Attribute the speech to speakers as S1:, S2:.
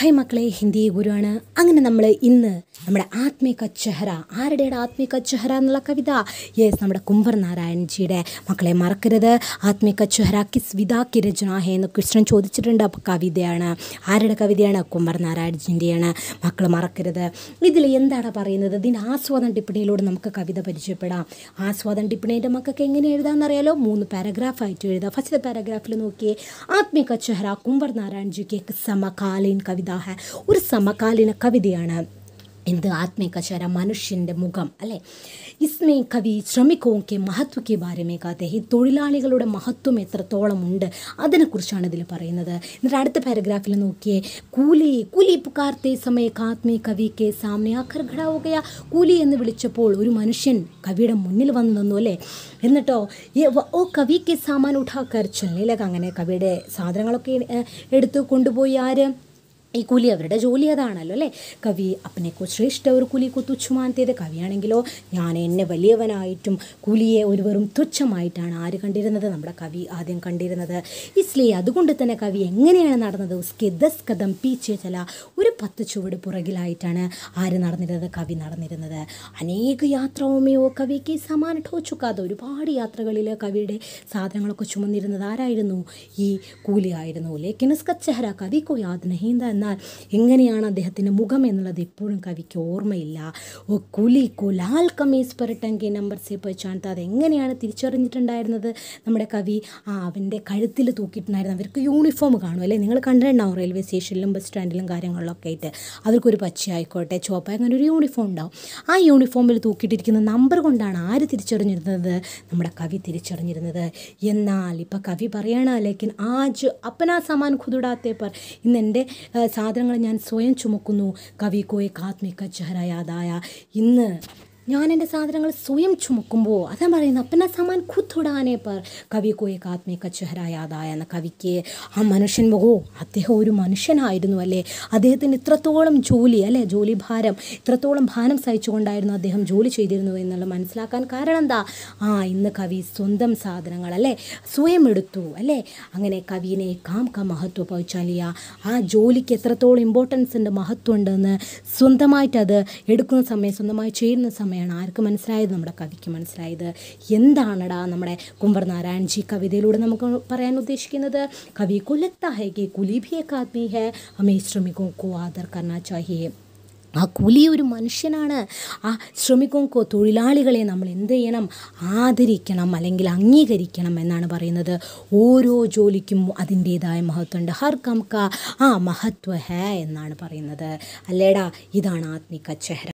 S1: hi മക്കളെ ഹിന്ദി ഗുരുവാണ് അങ്ങനെ നമ്മൾ ഇന്ന് നമ്മുടെ ആത്മിക ചെഹ്റ ആരുടെയുടെ ആത്മിക ചെഹ്റ എന്നുള്ള കവിത യെസ് നമ്മുടെ കുംഭർ നാരായൺജിയുടെ മക്കളെ മറക്കരുത് ആത്മിക ചെഹ്റ കിസ് വിദാ കി രചനാഹേ എന്ന് കൃഷ്ണൻ ചോദിച്ചിട്ടുണ്ട് അപ്പോൾ കവിതയാണ് ആരുടെ കവിതയാണ് കുംഭർ നാരായൺജിൻ്റെയാണ് മക്കൾ മറക്കരുത് ഇതിൽ എന്താണ് പറയുന്നത് ഇതിൻ്റെ ആസ്വാദൻ ടിപ്പണിയിലൂടെ നമുക്ക് കവിത പരിചയപ്പെടാം ആസ്വാദൻ ടിപ്പണിയുടെ മക്കൾക്ക് എങ്ങനെ എഴുതാമെന്നറിയാലോ മൂന്ന് പാരഗ്രാഫായിട്ട് എഴുതാം ഫസ്റ്റ് പാരഗ്രാഫിൽ നോക്കിയേ ആത്മിക ചെഹ്റ കുംഭർ നാരായൺജിക്ക് സമകാലീൻ കവിത എന്താണ് ഒരു സമകാലീന കവിതയാണ് എന്ത് आत्मे का മനുഷ്യൻ്റെ മുഖം അല്ലേ ഇസ്മേ കവി ശ്രമിക്കോക്കെ മഹത്വക്കെ ബാരമേ കാതെ ഈ തൊഴിലാളികളുടെ മഹത്വം എത്രത്തോളം ഉണ്ട് അതിനെക്കുറിച്ചാണ് ഇതിൽ പറയുന്നത് എന്നിട്ട് അടുത്ത പാരഗ്രാഫിൽ നോക്കിയേ കൂലി കൂലി പുക്കാർത്തേ സമയ ആത്മീ കവിക്ക് സാമനെ അഖർ ഘടാവുകയ കൂലി എന്ന് വിളിച്ചപ്പോൾ ഒരു മനുഷ്യൻ കവിയുടെ മുന്നിൽ വന്നു നിന്നു അല്ലേ എന്നിട്ടോ ഓ കെ സാമാൻ ഉഠാക്കർ ചൊല്ലിലൊക്കെ അങ്ങനെ കവിയുടെ സാധനങ്ങളൊക്കെ എടുത്ത് കൊണ്ടുപോയി ആര് ഈ കുലി അവരുടെ ജോലി അതാണല്ലോ അല്ലേ കവി അപ്പനെക്കോ ശ്രേഷ്ഠവർ കൂലിക്കോ തുച്ഛമാനത്തേത് കവിയാണെങ്കിലോ ഞാൻ എന്നെ വലിയവനായിട്ടും കുലിയെ ഒരു വെറും തുച്ഛമായിട്ടാണ് ആര് കണ്ടിരുന്നത് നമ്മുടെ കവി ആദ്യം കണ്ടിരുന്നത് ഇസ്ലി അതുകൊണ്ട് തന്നെ കവി എങ്ങനെയാണ് നടന്നത് ഉസ്കെ ദസ് കഥം പീച്ചേ ചില ഒരു പത്ത് ചുവട് പുറകിലായിട്ടാണ് ആര് നടന്നിരുന്നത് കവി നടന്നിരുന്നത് അനേക യാത്രവുമേയോ കവിക്ക് സമാന ടോച്ചുക്കാതെ ഒരുപാട് യാത്രകളിൽ കവിയുടെ സാധനങ്ങളൊക്കെ ചുമന്നിരുന്നത് ആരായിരുന്നു ഈ കൂലിയായിരുന്നു ലേക്കിനസ് കച്ചഹര കവിക്കോ യാതന നഹീന്ത വന്നാൽ എങ്ങനെയാണ് അദ്ദേഹത്തിൻ്റെ മുഖം എന്നുള്ളത് എപ്പോഴും കവിക്ക് ഓർമ്മയില്ല ഓ കുലി കുലാൽ കമീസ് പെരട്ടങ്കി നമ്പർ സേ പച്ചാൻത്ത് അതെങ്ങനെയാണ് തിരിച്ചറിഞ്ഞിട്ടുണ്ടായിരുന്നത് നമ്മുടെ കവി ആ അവൻ്റെ കഴുത്തിൽ തൂക്കിയിട്ടുണ്ടായിരുന്നു അവർക്ക് യൂണിഫോം കാണും അല്ലേ നിങ്ങൾ കണ്ടിട്ടുണ്ടാവും റെയിൽവേ സ്റ്റേഷനിലും ബസ് സ്റ്റാൻഡിലും കാര്യങ്ങളിലൊക്കെ ആയിട്ട് അവർക്കൊരു പച്ചയായിക്കോട്ടെ ചുവപ്പ അങ്ങനെ ഒരു യൂണിഫോം ഉണ്ടാവും ആ യൂണിഫോമിൽ തൂക്കിയിട്ടിരിക്കുന്ന നമ്പർ കൊണ്ടാണ് ആര് തിരിച്ചറിഞ്ഞിരുന്നത് നമ്മുടെ കവി തിരിച്ചറിഞ്ഞിരുന്നത് എന്നാൽ ഇപ്പം കവി പറയണ ലേക്കിൻ ആജ് അപ്പനാ സമാൻ ഖുദുടാത്തേപ്പർ ഇന്ന് എൻ്റെ സാധനങ്ങൾ ഞാൻ സ്വയം ചുമക്കുന്നു കവി കോയെ കാത്മിക ചെഹറയാതായ ഇന്ന് ഞാൻ എൻ്റെ സാധനങ്ങൾ സ്വയം ചുമക്കുമ്പോൾ അതാ പറയുന്നത് അപ്പന സമാൻ ഖുദ്ദുടാനെ പർ കവി ഏക ആത്മീക ചെഹര യാതായ എന്ന കവിക്ക് ആ മനുഷ്യൻ മുഖോ അദ്ദേഹം ഒരു മനുഷ്യനായിരുന്നു അല്ലേ അദ്ദേഹത്തിന് ഇത്രത്തോളം ജോലി അല്ലേ ജോലി ഭാരം ഇത്രത്തോളം ഭാരം സഹിച്ചുകൊണ്ടായിരുന്നു അദ്ദേഹം ജോലി ചെയ്തിരുന്നു എന്നുള്ള മനസ്സിലാക്കാൻ കാരണം എന്താ ആ ഇന്ന് കവി സ്വന്തം സാധനങ്ങൾ അല്ലേ സ്വയം എടുത്തു അല്ലേ അങ്ങനെ കവിനെ കാം ക മഹത്വ പൗച്ചാലിയ ആ ജോലിക്ക് എത്രത്തോളം ഇമ്പോർട്ടൻസിൻ്റെ മഹത്വം ഉണ്ടെന്ന് സ്വന്തമായിട്ട് അത് എടുക്കുന്ന സമയം സ്വന്തമായി ചെയ്യുന്ന സമയം ഓർമ്മയാണ് ആർക്ക് മനസ്സിലായത് നമ്മുടെ കവിക്ക് മനസ്സിലായത് എന്താണടാ നമ്മുടെ കുമ്പർ ജി കവിതയിലൂടെ നമുക്ക് പറയാൻ ഉദ്ദേശിക്കുന്നത് കവി കൊലത്താഹേക്ക് കുലീബിയെ കാത്മി ഹെ ഹമേ ശ്രമിക്കോ കോ ആദർ കർണ ചാഹിയേ ആ കൂലി ഒരു മനുഷ്യനാണ് ആ ശ്രമിക്കോക്കോ തൊഴിലാളികളെ നമ്മൾ എന്ത് ചെയ്യണം ആദരിക്കണം അല്ലെങ്കിൽ അംഗീകരിക്കണം എന്നാണ് പറയുന്നത് ഓരോ ജോലിക്കും അതിൻ്റേതായ മഹത്വമുണ്ട് ഹർ കംക ആ മഹത്വ ഹേ എന്നാണ് പറയുന്നത് അല്ലേടാ ഇതാണ് ആത്മിക ചെഹ്ര